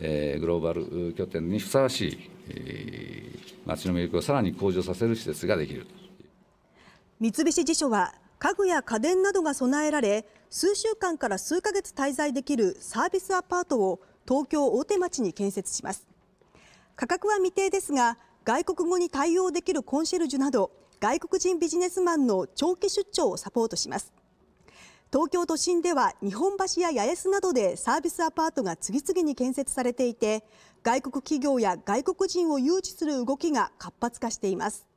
えー、グローバル拠点にふさわしい、えー、街の魅力をさらに向上させる施設ができる三菱地所は家具や家電などが備えられ数週間から数ヶ月滞在できるサービスアパートを東京大手町に建設します価格は未定ですが外国語に対応できるコンシェルジュなど外国人ビジネスマンの長期出張をサポートします東京都心では日本橋や八重洲などでサービスアパートが次々に建設されていて外国企業や外国人を誘致する動きが活発化しています